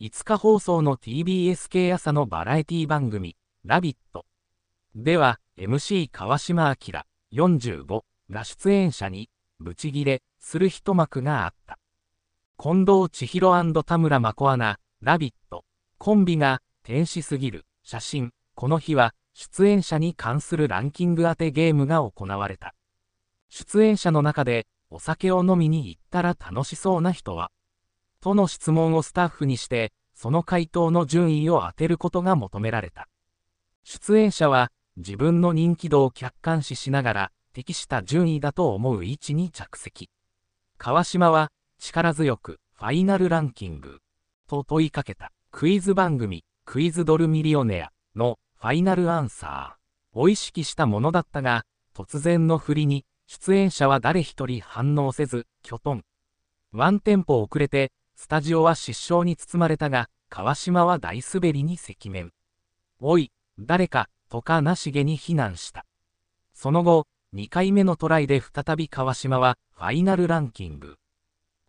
5日放送の TBS 系朝のバラエティ番組、ラビット。では、MC 川島明45が出演者に、ブチギレする一幕があった。近藤千尋田村真子アナ、ラビット。コンビが、天使すぎる、写真。この日は、出演者に関するランキング当てゲームが行われた。出演者の中で、お酒を飲みに行ったら楽しそうな人は、との質問をスタッフにして、その回答の順位を当てることが求められた。出演者は、自分の人気度を客観視しながら、適した順位だと思う位置に着席。川島は、力強く、ファイナルランキング、と問いかけた、クイズ番組、クイズドルミリオネアのファイナルアンサーを意識したものだったが、突然の振りに、出演者は誰一人反応せず、キョトンワンテンポ遅れて、スタジオは失笑に包まれたが、川島は大滑りに赤面。おい、誰か、とかなしげに非難した。その後、2回目のトライで再び川島は、ファイナルランキング。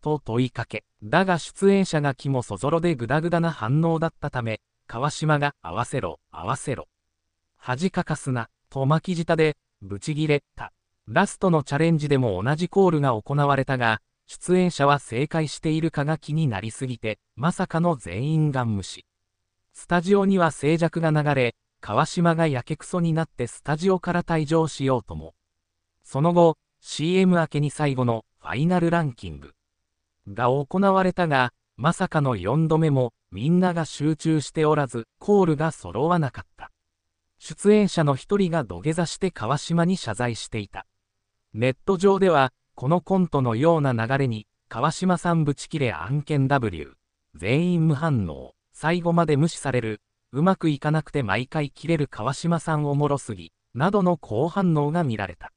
と問いかけ、だが出演者が気もそぞろでグダグダな反応だったため、川島が合わせろ、合わせろ。恥かかすな、と巻き舌で、ブチギレた。ラストのチャレンジでも同じコールが行われたが、出演者は正解しているかが気になりすぎて、まさかの全員が無視。スタジオには静寂が流れ、川島がやけくそになってスタジオから退場しようとも。その後、CM 明けに最後のファイナルランキングが行われたが、まさかの4度目もみんなが集中しておらず、コールが揃わなかった。出演者の一人が土下座して川島に謝罪していた。ネット上では、このコントのような流れに、川島さんぶち切れ案件 W、全員無反応、最後まで無視される、うまくいかなくて毎回切れる川島さんおもろすぎ、などの好反応が見られた。